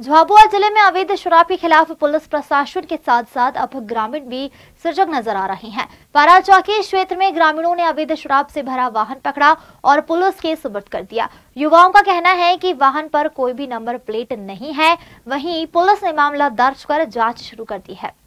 झाबुआ जिले में अवैध शराब के खिलाफ पुलिस प्रशासन के साथ साथ अब ग्रामीण भी सजग नजर आ रहे हैं पारा चौकी क्षेत्र में ग्रामीणों ने अवैध शराब से भरा वाहन पकड़ा और पुलिस के सुबर्द कर दिया युवाओं का कहना है कि वाहन पर कोई भी नंबर प्लेट नहीं है वहीं पुलिस ने मामला दर्ज कर जांच शुरू कर दी है